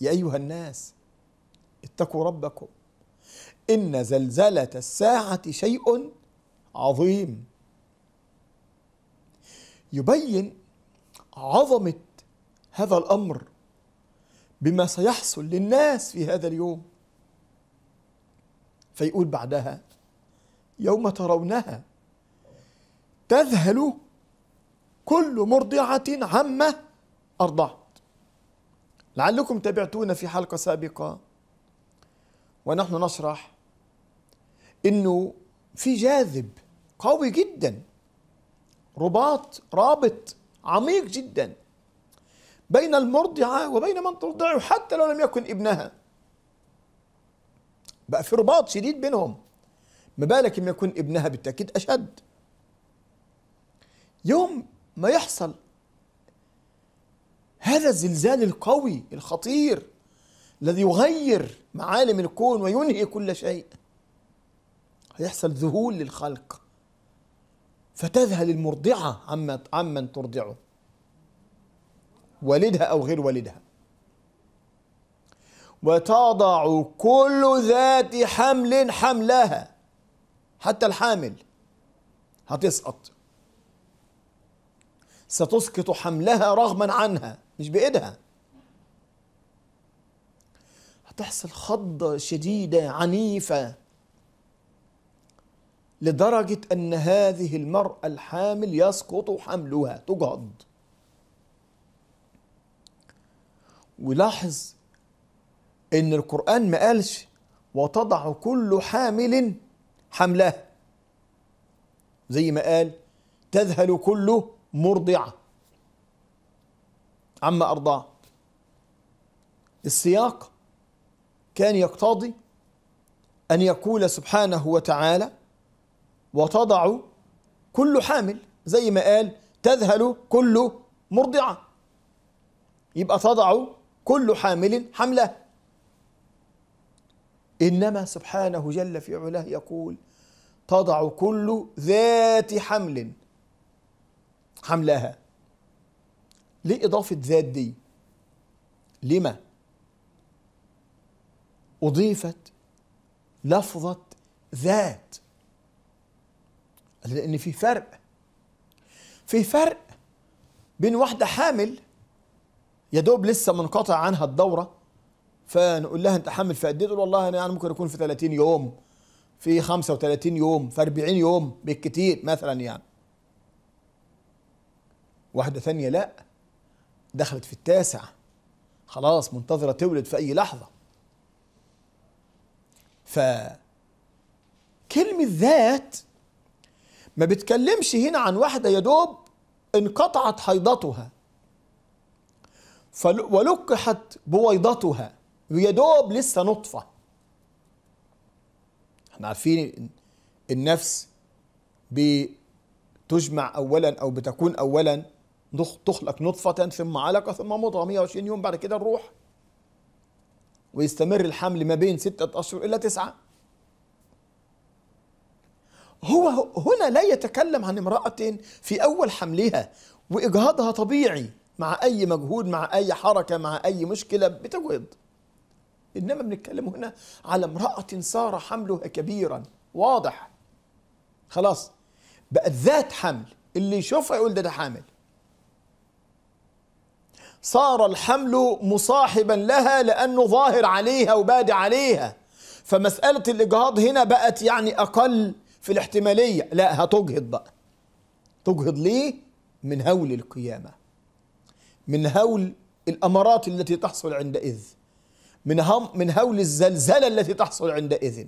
يا أيها الناس اتقوا ربكم إن زلزلة الساعة شيء عظيم يبين عظمة هذا الأمر بما سيحصل للناس في هذا اليوم فيقول بعدها يوم ترونها تذهل كل مرضعة عما أرضعت لعلكم تابعتونا في حلقة سابقة ونحن نشرح انه في جاذب قوي جدا رباط رابط عميق جدا بين المرضعة وبين من ترضعه حتى لو لم يكن ابنها بقى في رباط شديد بينهم ما بالك لما يكون ابنها بالتأكيد أشد يوم ما يحصل هذا الزلزال القوي الخطير الذي يغير معالم الكون وينهي كل شيء هيحصل ذهول للخلق فتذهل المرضعة عمن ترضعه والدها أو غير والدها وتضع كل ذات حمل حملها حتى الحامل هتسقط ستسقط حملها رغما عنها مش بايدها هتحصل خضة شديدة عنيفة لدرجة أن هذه المرأة الحامل يسقط حملها تجهض ولاحظ ان القرآن ما قالش وتضع كل حامل حملها زي ما قال تذهل كل مرضعة عما أرضاه السياق كان يقتضي أن يقول سبحانه وتعالى وتضع كل حامل زي ما قال تذهل كل مرضعة يبقى تضع كل حامل حمله إنما سبحانه جل في علاه يقول تضع كل ذات حمل حملها ليه إضافة ذات دي؟ لما؟ أضيفت لفظة ذات لأن في فرق في فرق بين واحدة حامل يا دوب لسه منقطع عنها الدورة فنقول لها أنت حامل في قد إيه؟ تقول والله أنا يعني ممكن أكون في 30 يوم في 35 يوم في 40 يوم بالكتير مثلا يعني واحدة ثانية لأ دخلت في التاسع خلاص منتظرة تولد في أي لحظة فكلمة ذات ما بتكلمش هنا عن واحدة يا دوب انقطعت حيضتها ولقحت بويضتها ويا دوب لسه نطفة احنا عارفين النفس بتجمع أولا أو بتكون أولا تخلق نطفة ثم علقة ثم مضغة 120 يوم بعد كده الروح ويستمر الحمل ما بين ستة أشهر إلى تسعة هو هنا لا يتكلم عن امرأة في أول حملها وإجهاضها طبيعي مع أي مجهود مع أي حركة مع أي مشكلة بتجهض إنما بنتكلم هنا على امرأة صار حملها كبيرا واضح خلاص بقت ذات حمل اللي يشوفها يقول ده ده حامل صار الحمل مصاحبا لها لأنه ظاهر عليها وبادي عليها فمسألة الإجهاض هنا بقت يعني أقل في الاحتمالية لا هتجهض بقى تجهض ليه؟ من هول القيامة من هول الأمارات التي تحصل عندئذ من, هم من هول الزلزلة التي تحصل عندئذ